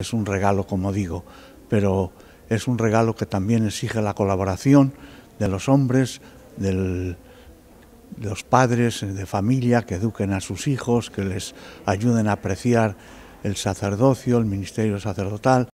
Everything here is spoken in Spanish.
Es un regalo, como digo, pero es un regalo que también exige la colaboración de los hombres, de los padres de familia que eduquen a sus hijos, que les ayuden a apreciar el sacerdocio, el ministerio sacerdotal.